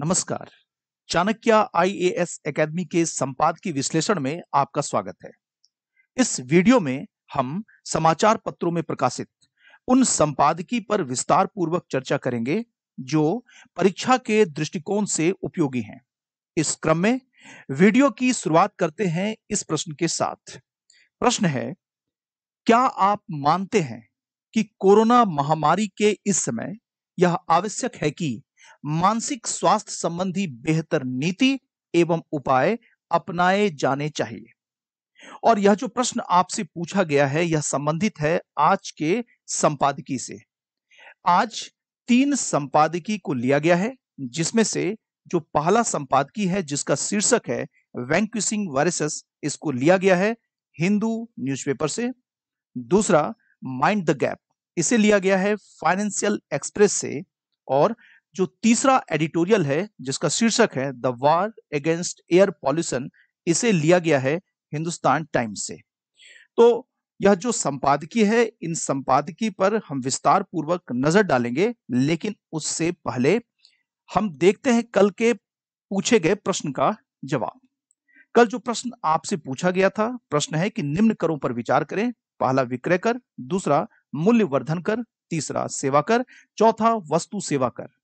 नमस्कार Chanakya IAS academy के संपादकीय विश्लेषण में आपका स्वागत है इस वीडियो में हम समाचार पत्रों में प्रकाशित उन संपादकी पर विस्तार पूर्वक चर्चा करेंगे जो परीक्षा के दृष्टिकोण से उपयोगी हैं इस क्रम में वीडियो की शुरुआत करते हैं इस प्रश्न के साथ प्रश्न है क्या आप मानते हैं कि कोरोना महामारी के इस समय यह आवश्यक है कि मानसिक स्वास्थ्य संबंधी बेहतर नीति एवं उपाय अपनाए जाने चाहिए और यह जो प्रश्न आपसे पूछा गया है यह संबंधित है आज के संपादकी से आज तीन संपादकी को लिया गया है जिसमें से जो पहला संपादकी है जिसका शीर्षक है वैंक्यूसिंग वायरसेस इसको लिया गया है हिंदू न्यूज़पेपर से दूसरा माइंड द गैप इसे लिया गया है फाइनेंशियल एक्सप्रेस से और जो तीसरा एडिटोरियल है जिसका शीर्षक है the war against air pollution इसे लिया गया है हिंदुस्तान टाइम्स से तो यह जो संपादकीय है इन संपादकीय पर हम विस्तार पूर्वक नजर डालेंगे लेकिन उससे पहले हम देखते हैं कल के पूछे गए प्रश्न का जवाब कल जो प्रश्न आपसे पूछा गया था प्रश्न है कि निम्न करों पर विचार करें पहला विक्रय कर दूसरा मूल्य वर्धन कर तीसरा सेवा कर चौथा वस्तु सेवा कर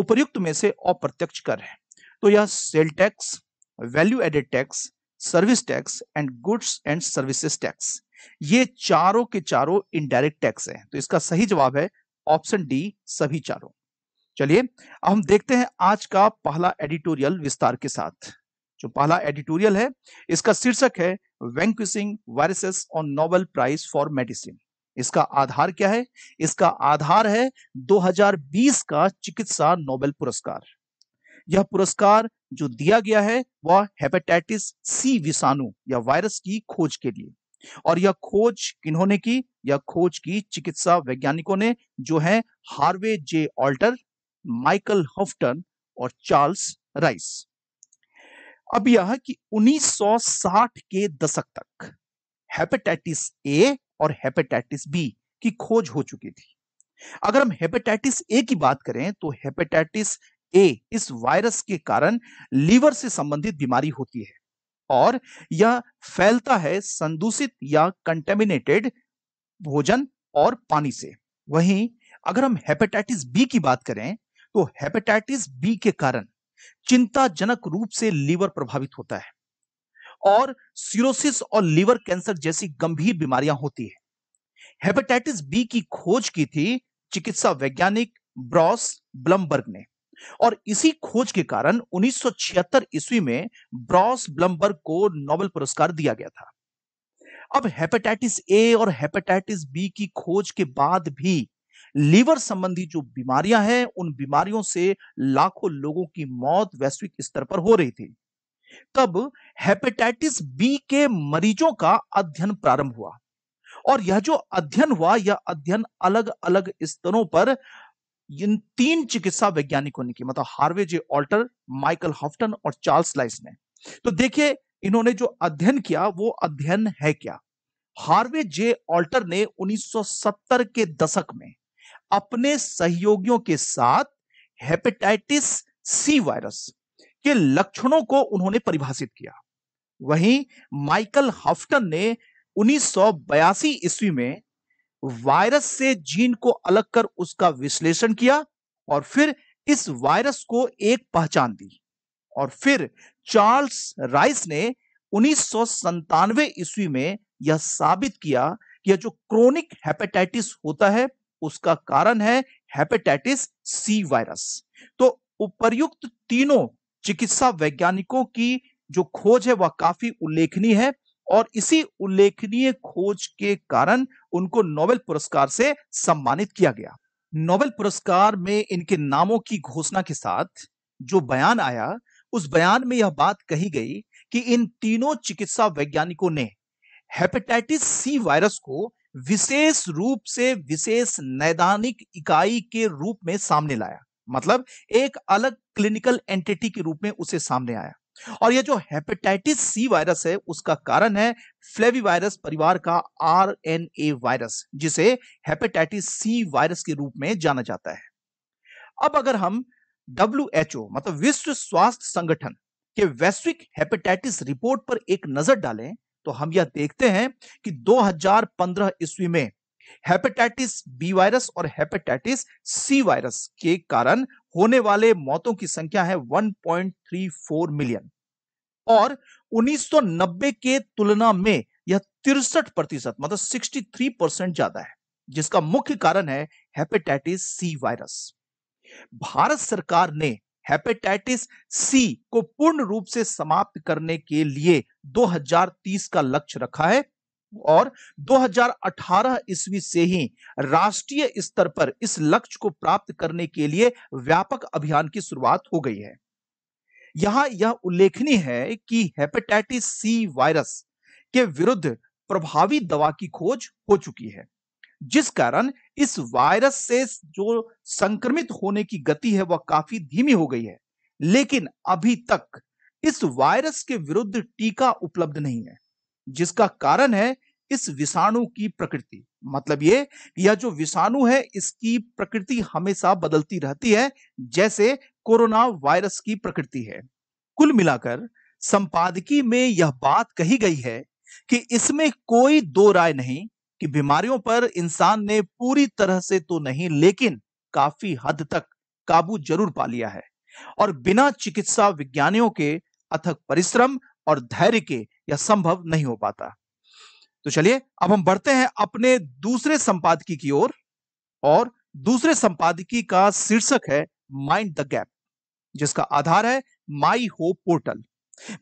उपयुक्त में से अप्रत्यक्ष कर है तो यह sale tax value added tax service tax and goods and services tax ये चारों के चारों इनडायरेक्ट टैक्स है तो इसका सही जवाब है ऑप्शन डी सभी चारों चलिए अब हम देखते हैं आज का पहला एडिटोरियल विस्तार के साथ जो पहला एडिटोरियल है इसका शीर्षक है vanquishing viruses on Nobel prize for medicine इसका आधार क्या है इसका आधार है 2020 का चिकित्सा नोबेल पुरस्कार यह पुरस्कार जो दिया गया है वह हेपेटाइटिस सी विषाणु या वायरस की खोज के लिए और यह खोज किन्होंने की यह खोज की चिकित्सा वैज्ञानिकों ने जो है Harvey J Alter Michael Houghton और चार्ल्स राइस अब यह कि 1960 के दशक तक हेपेटाइटिस ए और हेपेटाइटिस बी की खोज हो चुकी थी अगर हम हेपेटाइटिस ए की बात करें तो हेपेटाइटिस ए इस वायरस के कारण लीवर से संबंधित बीमारी होती है और यह फैलता है संदूषित या कंटेमिनेटेड भोजन और पानी से वहीं अगर हम हेपेटाइटिस बी की बात करें तो हेपेटाइटिस बी के कारण चिंताजनक रूप से लीवर प्रभावित होता है और सीरोसिस और लिवर कैंसर जैसी गंभीर बीमारियां होती है हेपेटाइटिस बी की खोज की थी चिकित्सा वैज्ञानिक ब्रॉस ब्लमबर्ग ने और इसी खोज के कारण 1976 ईस्वी में ब्रॉस ब्लमबर्ग को नोबेल पुरस्कार दिया गया था अब हेपेटाइटिस ए और हेपेटाइटिस बी की खोज के बाद भी लीवर संबंधी जो बीमारियां हैं उन बीमारियों से लाखों लोगों की मौत वैश्विक स्तर पर हो रही थी तब हेपेटाइटिस बी के मरीजों का अध्ययन प्रारंभ हुआ और यह जो अध्ययन हुआ यह अध्ययन अलग अलग स्तरों पर इन तीन चिकित्सा वैज्ञानिकों ने की मतलब Harvey J Alter Michael Houghton और चार्ल्स लाइस ने तो देखिए इन्होंने जो अध्ययन किया वो अध्ययन है क्या हार्वे जे ऑल्टर ने 1970 के दशक में अपने सहयोगियों के साथ हेपेटाइटिस सी वायरस के लक्षणों को उन्होंने परिभाषित किया वहीं माइकल हफ्टन ने उन्नीस ईस्वी में वायरस से जीन को अलग कर उसका विश्लेषण किया और फिर इस वायरस को एक पहचान दी और फिर चार्ल्स राइस ने उन्नीस ईस्वी में यह साबित किया कि यह जो क्रोनिक हेपेटाइटिस होता है उसका कारण है हेपेटाइटिस सी वायरस तो उपर्युक्त तीनों चिकित्सा वैज्ञानिकों की जो खोज है वह काफी उल्लेखनीय है और इसी उल्लेखनीय खोज के कारण उनको नोबेल पुरस्कार से सम्मानित किया गया नोबेल पुरस्कार में इनके नामों की घोषणा के साथ जो बयान आया उस बयान में यह बात कही गई कि इन तीनों चिकित्सा वैज्ञानिकों ने हेपेटाइटिस सी वायरस को विशेष रूप से विशेष नैदानिक इकाई के रूप में सामने लाया मतलब एक अलग क्लिनिकल एंटिटी के रूप में उसे सामने आया और यह जो हेपेटाइटिस सी वायरस है उसका कारण है फ्लेवी वायरस परिवार का आरएनए वायरस जिसे हेपेटाइटिस सी वायरस के रूप में जाना जाता है अब अगर हम डब्ल्यू मतलब विश्व स्वास्थ्य संगठन के वैश्विक हेपेटाइटिस रिपोर्ट पर एक नजर डालें तो हम यह देखते हैं कि 2015 ईस्वी में हेपेटाइटिस बी वायरस और हेपेटाइटिस सी वायरस के कारण होने वाले मौतों की संख्या है 1.34 मिलियन और 1990 के तुलना में यह तिरसठ प्रतिशत मतलब 63 परसेंट ज्यादा है जिसका मुख्य कारण है हेपेटाइटिस सी वायरस भारत सरकार ने हेपेटाइटिस सी को पूर्ण रूप से समाप्त करने के लिए 2030 का लक्ष्य रखा है और 2018 ईस्वी से ही राष्ट्रीय स्तर पर इस लक्ष्य को प्राप्त करने के लिए व्यापक अभियान की शुरुआत हो गई है यहां यह उल्लेखनीय है कि हेपेटाइटिस सी वायरस के विरुद्ध प्रभावी दवा की खोज हो चुकी है जिस कारण इस वायरस से जो संक्रमित होने की गति है वह काफी धीमी हो गई है लेकिन अभी तक इस वायरस के विरुद्ध टीका उपलब्ध नहीं है जिसका कारण है इस विषाणु की प्रकृति मतलब ये यह जो विषाणु है इसकी प्रकृति हमेशा बदलती रहती है जैसे कोरोना वायरस की प्रकृति है कुल मिलाकर संपादकी में यह बात कही गई है कि इसमें कोई दो राय नहीं कि बीमारियों पर इंसान ने पूरी तरह से तो नहीं लेकिन काफी हद तक काबू जरूर पा लिया है और बिना चिकित्सा विज्ञानियों के अथक परिश्रम और धैर्य के या संभव नहीं हो पाता तो चलिए अब हम बढ़ते हैं अपने दूसरे संपादकी की ओर और, और दूसरे संपादकी का शीर्षक है माइंड द गैप जिसका आधार है my hope portal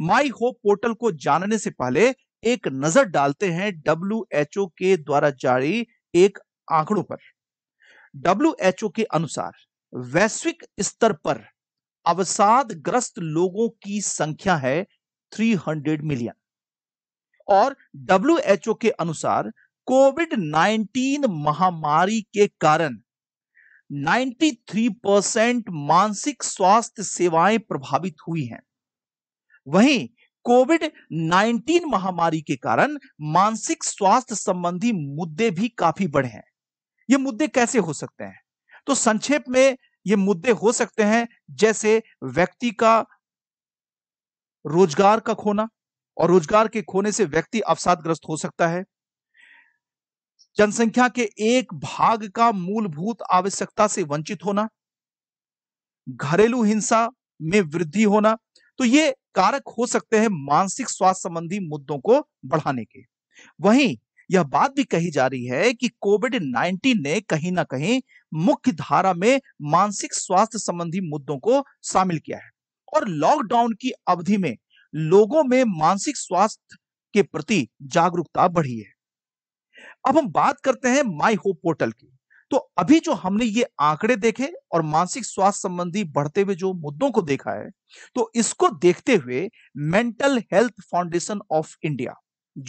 my hope portal को जानने से पहले एक नजर डालते हैं डब्ल्यू के द्वारा जारी एक आंकड़ों पर डब्ल्यू के अनुसार वैश्विक स्तर पर अवसाद ग्रस्त लोगों की संख्या है 300 मिलियन और डब्ल्यू के अनुसार कोविड 19 महामारी के कारण 93 परसेंट मानसिक स्वास्थ्य सेवाएं प्रभावित हुई हैं वहीं कोविड 19 महामारी के कारण मानसिक स्वास्थ्य संबंधी मुद्दे भी काफी बढ़े हैं ये मुद्दे कैसे हो सकते हैं तो संक्षेप में ये मुद्दे हो सकते हैं जैसे व्यक्ति का रोजगार का खोना और रोजगार के खोने से व्यक्ति अवसादग्रस्त हो सकता है जनसंख्या के एक भाग का मूलभूत आवश्यकता से वंचित होना घरेलू हिंसा में वृद्धि होना तो ये कारक हो सकते हैं मानसिक स्वास्थ्य संबंधी मुद्दों को बढ़ाने के वहीं यह बात भी कही जा रही है कि कोविड 19 ने कहीं ना कहीं मुख्य धारा में मानसिक स्वास्थ्य संबंधी मुद्दों को शामिल किया है और लॉकडाउन की अवधि में लोगों में मानसिक स्वास्थ्य के प्रति जागरूकता बढ़ी है अब हम बात करते हैं माई होप पोर्टल की तो अभी जो हमने ये आंकड़े देखे और मानसिक स्वास्थ्य संबंधी बढ़ते हुए जो मुद्दों को देखा है तो इसको देखते हुए mental health foundation of India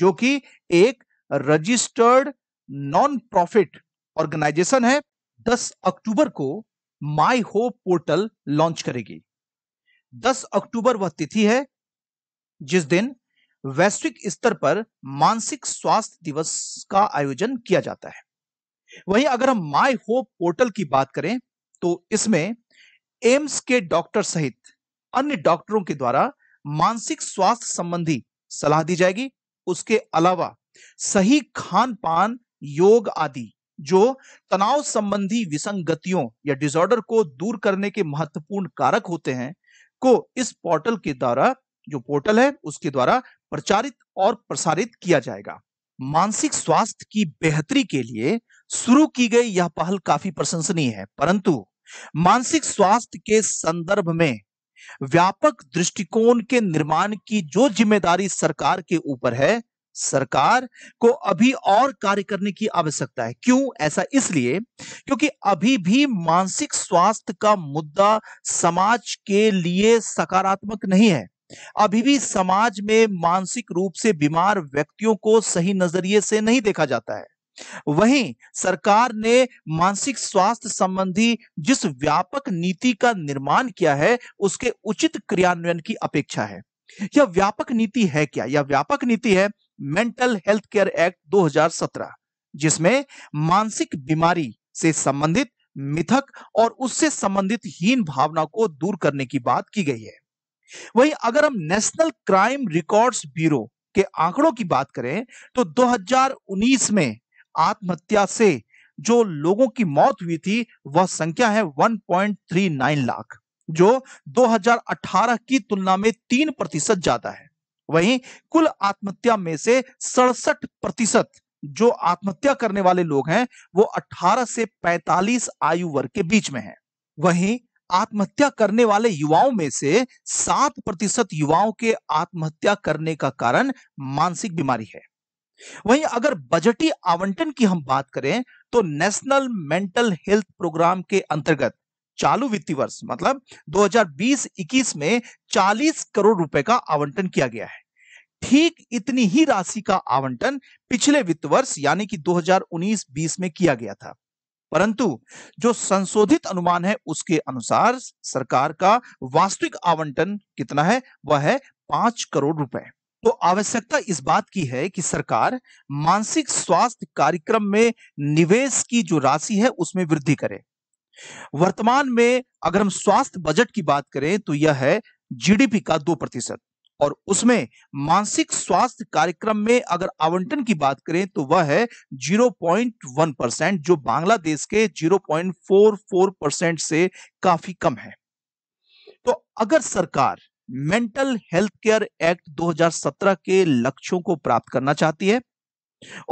जो कि एक रजिस्टर्ड नॉन प्रॉफिट ऑर्गेनाइजेशन है 10 अक्टूबर को माई होप पोर्टल लॉन्च करेगी 10 अक्टूबर वह तिथि है जिस दिन वैश्विक स्तर पर मानसिक स्वास्थ्य दिवस का आयोजन किया जाता है वहीं अगर हम माई होप पोर्टल की बात करें तो इसमें एम्स के डॉक्टर सहित अन्य डॉक्टरों के द्वारा मानसिक स्वास्थ्य संबंधी सलाह दी जाएगी उसके अलावा सही खान पान योग आदि जो तनाव संबंधी विसंगतियों या डिसऑर्डर को दूर करने के महत्वपूर्ण कारक होते हैं को इस पोर्टल के द्वारा जो पोर्टल है उसके द्वारा प्रचारित और प्रसारित किया जाएगा मानसिक स्वास्थ्य की बेहतरी के लिए शुरू की गई यह पहल काफी प्रशंसनीय है परंतु मानसिक स्वास्थ्य के संदर्भ में व्यापक दृष्टिकोण के निर्माण की जो जिम्मेदारी सरकार के ऊपर है सरकार को अभी और कार्य करने की आवश्यकता है क्यों ऐसा इसलिए क्योंकि अभी भी मानसिक स्वास्थ्य का मुद्दा समाज के लिए सकारात्मक नहीं है अभी भी समाज में मानसिक रूप से बीमार व्यक्तियों को सही नजरिए से नहीं देखा जाता है वहीं सरकार ने मानसिक स्वास्थ्य संबंधी जिस व्यापक नीति का निर्माण किया है उसके उचित क्रियान्वयन की अपेक्षा है यह व्यापक नीति है क्या यह व्यापक नीति है मेंटल हेल्थ केयर एक्ट 2017 जिसमें मानसिक बीमारी से संबंधित मिथक और उससे संबंधित हीन भावना को दूर करने की बात की गई है वहीं अगर हम नेशनल क्राइम रिकॉर्ड्स ब्यूरो के आंकड़ों की बात करें तो 2019 में आत्महत्या से जो लोगों की मौत हुई थी वह संख्या है 1.39 लाख जो 2018 की तुलना में तीन प्रतिशत ज्यादा है वहीं कुल आत्महत्या में से सड़सठ प्रतिशत जो आत्महत्या करने वाले लोग हैं वो 18 से 45 आयु वर्ग के बीच में हैं वहीं आत्महत्या करने वाले युवाओं में से सात प्रतिशत युवाओं के आत्महत्या करने का कारण मानसिक बीमारी है वहीं अगर बजटी आवंटन की हम बात करें तो नेशनल मेंटल हेल्थ प्रोग्राम के अंतर्गत चालू वित्तीय वर्ष मतलब 2020-21 में 40 करोड़ रुपए का आवंटन किया गया है ठीक इतनी ही राशि का आवंटन पिछले वित्त वर्ष यानी कि 2019-20 में किया गया था परंतु जो संशोधित अनुमान है उसके अनुसार सरकार का वास्तविक आवंटन कितना है वह है पांच करोड़ रुपए तो आवश्यकता इस बात की है कि सरकार मानसिक स्वास्थ्य कार्यक्रम में निवेश की जो राशि है उसमें वृद्धि करे वर्तमान में अगर हम स्वास्थ्य बजट की बात करें तो यह है जीडीपी का दो प्रतिशत और उसमें मानसिक स्वास्थ्य कार्यक्रम में अगर आवंटन की बात करें तो वह है 0.1 परसेंट जो बांग्लादेश के 0.44 परसेंट से काफी कम है तो अगर सरकार मेंटल हेल्थ केयर एक्ट 2017 के लक्ष्यों को प्राप्त करना चाहती है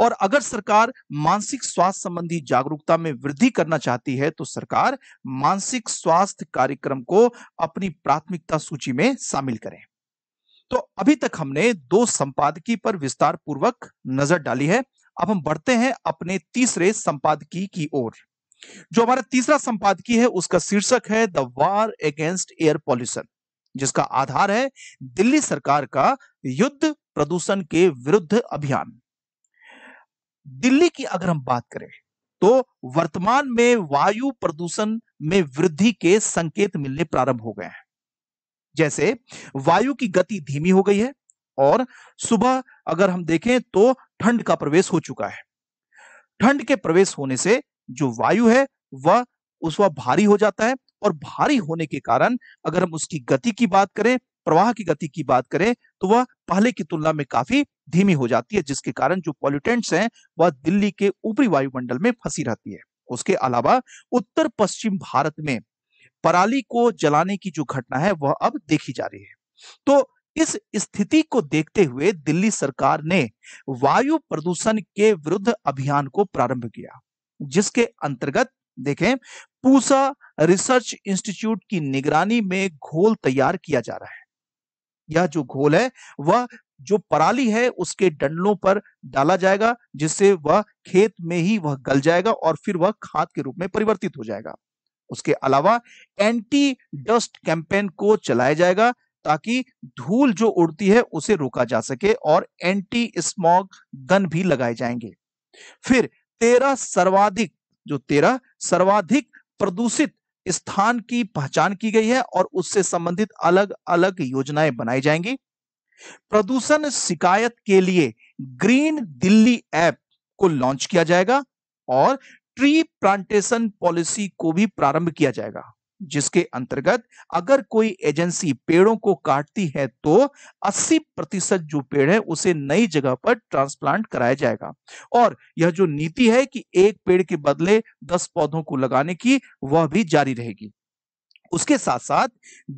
और अगर सरकार मानसिक स्वास्थ्य संबंधी जागरूकता में वृद्धि करना चाहती है तो सरकार मानसिक स्वास्थ्य कार्यक्रम को अपनी प्राथमिकता सूची में शामिल करें तो अभी तक हमने दो संपादकी पर विस्तार पूर्वक नजर डाली है अब हम बढ़ते हैं अपने तीसरे संपादकी की ओर जो हमारा तीसरा संपादकी है उसका शीर्षक है the war against air pollution जिसका आधार है दिल्ली सरकार का युद्ध प्रदूषण के विरुद्ध अभियान दिल्ली की अगर हम बात करें तो वर्तमान में वायु प्रदूषण में वृद्धि के संकेत मिलने प्रारंभ हो गए हैं जैसे वायु की गति धीमी हो गई है और सुबह अगर हम देखें तो ठंड का प्रवेश हो चुका है ठंड के प्रवेश होने से जो वायु है वह उस वह भारी हो जाता है और भारी होने के कारण अगर हम उसकी गति की बात करें प्रवाह की गति की बात करें तो वह पहले की तुलना में काफी धीमी हो जाती है जिसके कारण जो पॉल्यूटेंट्स हैं वह दिल्ली के ऊपरी वायुमंडल में फंसी रहती है उसके अलावा उत्तर पश्चिम भारत में पराली को जलाने की जो घटना है वह अब देखी जा रही है तो इस स्थिति को देखते हुए दिल्ली सरकार ने वायु प्रदूषण के विरुद्ध अभियान को प्रारंभ किया जिसके अंतर्गत देखें पूसा रिसर्च इंस्टीट्यूट की निगरानी में घोल तैयार किया जा रहा है यह जो घोल है वह जो पराली है उसके डंडलों पर डाला जाएगा जिससे वह खेत में ही वह गल जाएगा और फिर वह खाद के रूप में परिवर्तित हो जाएगा उसके अलावा एंटी डस्ट कैंपेन को चलाया जाएगा ताकि धूल जो उड़ती है उसे रोका जा सके और एंटी स्मॉग गन भी लगाए जाएंगे फिर तेरह सर्वाधिक जो तेरह सर्वाधिक प्रदूषित स्थान की पहचान की गई है और उससे संबंधित अलग अलग योजनाएं बनाई जाएंगी प्रदूषण शिकायत के लिए ग्रीन दिल्ली ऐप को लॉन्च किया जाएगा और ट्री प्लांटेशन पॉलिसी को भी प्रारंभ किया जाएगा जिसके अंतर्गत अगर कोई एजेंसी पेड़ों को काटती है तो 80 प्रतिशत जो पेड़ है उसे नई जगह पर ट्रांसप्लांट कराया जाएगा और यह जो नीति है कि एक पेड़ के बदले 10 पौधों को लगाने की वह भी जारी रहेगी उसके साथ साथ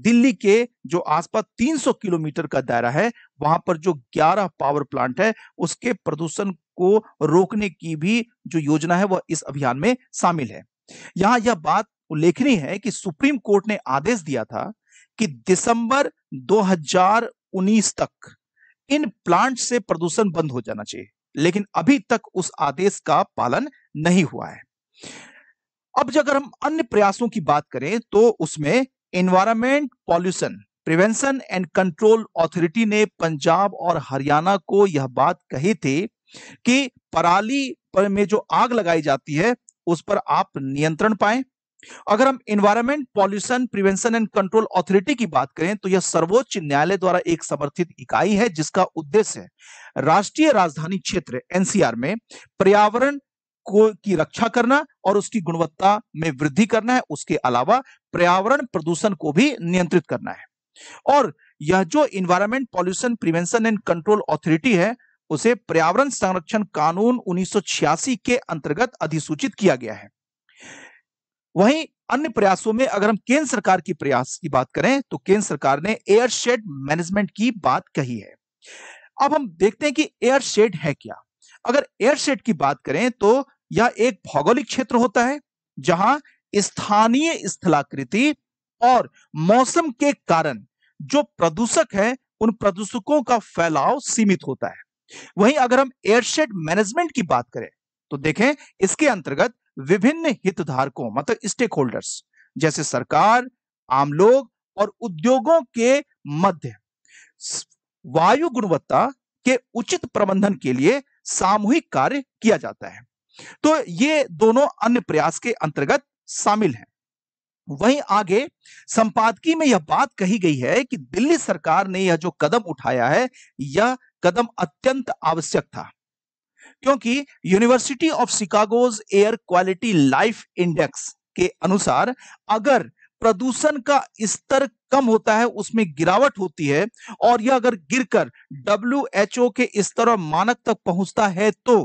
दिल्ली के जो आसपास 300 किलोमीटर का दायरा है वहां पर जो 11 पावर प्लांट है उसके प्रदूषण को रोकने की भी जो योजना है वह इस अभियान में शामिल है यहां यह बात उल्लेखनीय है कि सुप्रीम कोर्ट ने आदेश दिया था कि दिसंबर 2019 तक इन प्लांट से प्रदूषण बंद हो जाना चाहिए लेकिन अभी तक उस आदेश का पालन नहीं हुआ है अब अगर हम अन्य प्रयासों की बात करें तो उसमें environment pollution prevention and control authority ने पंजाब और हरियाणा को यह बात कही थी कि पराली पर में जो आग लगाई जाती है उस पर आप नियंत्रण पाए अगर हम environment pollution prevention and control authority की बात करें तो यह सर्वोच्च न्यायालय द्वारा एक समर्थित इकाई है जिसका उद्देश्य है राष्ट्रीय राजधानी क्षेत्र एनसीआर में पर्यावरण को की रक्षा करना और उसकी गुणवत्ता में वृद्धि करना है उसके अलावा पर्यावरण प्रदूषण को भी नियंत्रित करना है और यह जो environment pollution prevention and control authority है उसे पर्यावरण संरक्षण कानून 1986 के अंतर्गत अधिसूचित किया गया है वहीं अन्य प्रयासों में अगर हम केंद्र सरकार की प्रयास की बात करें तो केंद्र सरकार ने एयर शेड मैनेजमेंट की बात कही है अब हम देखते हैं कि एयर शेड है क्या अगर एयर शेड की बात करें तो यह एक भौगोलिक क्षेत्र होता है जहां स्थानीय स्थलाकृति और मौसम के कारण जो प्रदूषक है उन प्रदूषकों का फैलाव सीमित होता है वहीं अगर हम एयरशेड मैनेजमेंट की बात करें तो देखें इसके अंतर्गत विभिन्न हितधारकों मतलब स्टेक होल्डर्स जैसे सरकार आम लोग और उद्योगों के मध्य वायु गुणवत्ता के उचित प्रबंधन के लिए सामूहिक कार्य किया जाता है तो ये दोनों अन्य प्रयास के अंतर्गत शामिल हैं वहीं आगे संपादकीय में यह बात कही गई है कि दिल्ली सरकार ने यह जो कदम उठाया है यह कदम अत्यंत आवश्यक था क्योंकि university of Chicago's air quality life index के अनुसार अगर प्रदूषण का स्तर कम होता है उसमें गिरावट होती है और यह अगर गिरकर डब्ल्यूएचओ के स्तर और मानक तक पहुंचता है तो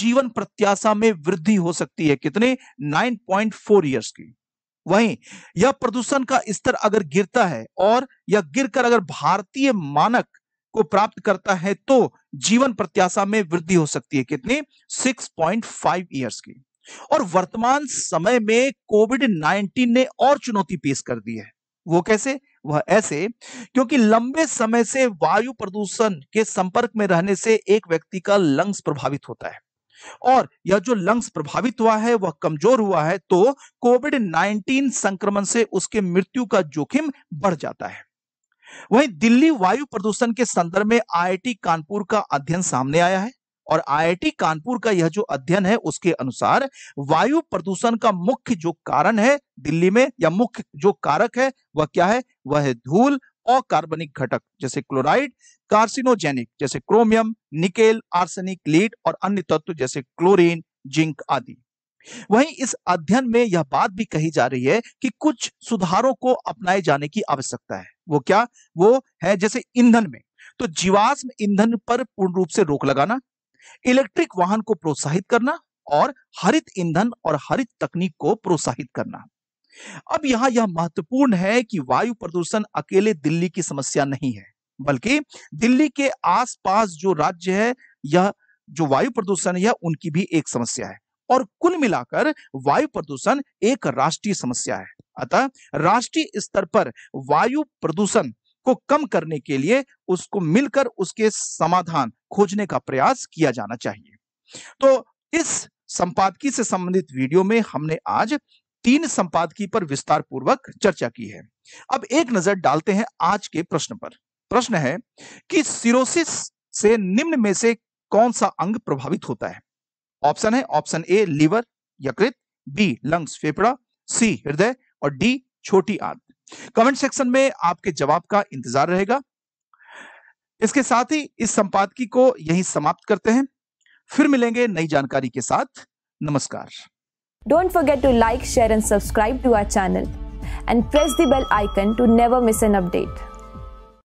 जीवन प्रत्याशा में वृद्धि हो सकती है कितने 9.4 इयर्स की वहीं यह प्रदूषण का स्तर अगर गिरता है और यह गिरकर अगर भारतीय मानक को प्राप्त करता है तो जीवन प्रत्याशा में वृद्धि हो सकती है कितनी 6.5 पॉइंट ईयर्स की और वर्तमान समय में कोविड 19 ने और चुनौती पेश कर दी है वो कैसे वह ऐसे क्योंकि लंबे समय से वायु प्रदूषण के संपर्क में रहने से एक व्यक्ति का लंग्स प्रभावित होता है और यह जो लंग्स प्रभावित हुआ है वह कमजोर हुआ है तो कोविड 19 संक्रमण से उसके मृत्यु का जोखिम बढ़ जाता है वहीं दिल्ली वायु प्रदूषण के संदर्भ में आईआईटी कानपुर का अध्ययन सामने आया है और आईआईटी कानपुर का यह जो अध्ययन है उसके अनुसार वायु प्रदूषण का मुख्य जो कारण है दिल्ली में या मुख्य जो कारक है वह क्या है वह है धूल और कार्बनिक घटक जैसे क्लोराइड कार्सिनोजेनिक जैसे क्रोमियम निकेल आर्सेनिक लीड और अन्य तत्व जैसे क्लोरीन जिंक आदि वहीं इस अध्ययन में यह बात भी कही जा रही है कि कुछ सुधारों को अपनाए जाने की आवश्यकता है वो क्या वो है जैसे ईंधन में तो जीवाश्म ईंधन पर पूर्ण रूप से रोक लगाना इलेक्ट्रिक वाहन को प्रोत्साहित करना और हरित ईंधन और हरित तकनीक को प्रोत्साहित करना अब यहां यह महत्वपूर्ण है कि वायु प्रदूषण अकेले दिल्ली की समस्या नहीं है बल्कि दिल्ली के आसपास जो राज्य है यह जो वायु प्रदूषण है उनकी भी एक समस्या है और कुल मिलाकर वायु प्रदूषण एक राष्ट्रीय समस्या है अतः राष्ट्रीय स्तर पर वायु प्रदूषण को कम करने के लिए उसको मिलकर उसके समाधान खोजने का प्रयास किया जाना चाहिए तो इस संपादकी से संबंधित वीडियो में हमने आज तीन संपादकी पर विस्तार पूर्वक चर्चा की है अब एक नजर डालते हैं आज के प्रश्न पर प्रश्न है कि सिरोसिस से निम्न में से कौन सा अंग प्रभावित होता है ऑप्शन है ऑप्शन ए लीवर यकृत बी लंग्स फेफड़ा सी हृदय और डी छोटी आंत कमेंट सेक्शन में आपके जवाब का इंतजार रहेगा इसके साथ ही इस संपादकी को यही समाप्त करते हैं फिर मिलेंगे नई जानकारी के साथ नमस्कार don't forget to like share and subscribe to our channel and press the bell icon to never miss an update